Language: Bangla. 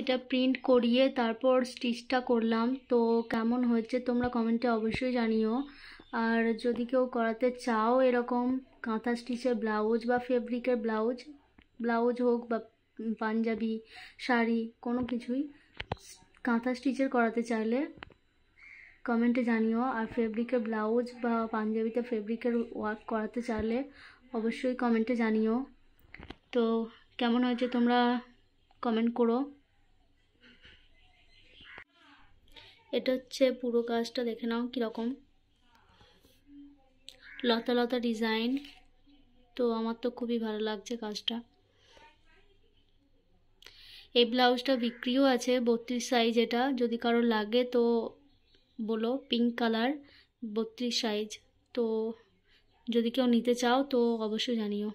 এটা প্রিন্ট করিয়ে তারপর স্টিচটা করলাম তো কেমন হয়েছে তোমরা কমেন্টে অবশ্যই জানিও আর যদি কেউ করাতে চাও এরকম কাঁথা স্টিচের ব্লাউজ বা ফেব্রিকের ব্লাউজ ব্লাউজ হোক বা পাঞ্জাবি শাড়ি কোনো কিছুই কাঁথা স্টিচের করাতে চাইলে কমেন্টে জানিও আর ফেব্রিকের ব্লাউজ বা পাঞ্জাবিতে ফেব্রিকের ওয়ার্ক করাতে চাইলে অবশ্যই কমেন্টে জানিও তো কেমন হয়েছে তোমরা কমেন্ট করো এটা হচ্ছে পুরো কাজটা দেখে নাও কীরকম লতা লতা ডিজাইন তো আমার তো খুবই ভালো লাগছে কাজটা এই ব্লাউজটা বিক্রিও আছে বত্রিশ সাইজ এটা যদি কারো লাগে তো বলো পিঙ্ক কালার বত্রিশ সাইজ তো যদি কেউ নিতে চাও তো অবশ্যই জানিও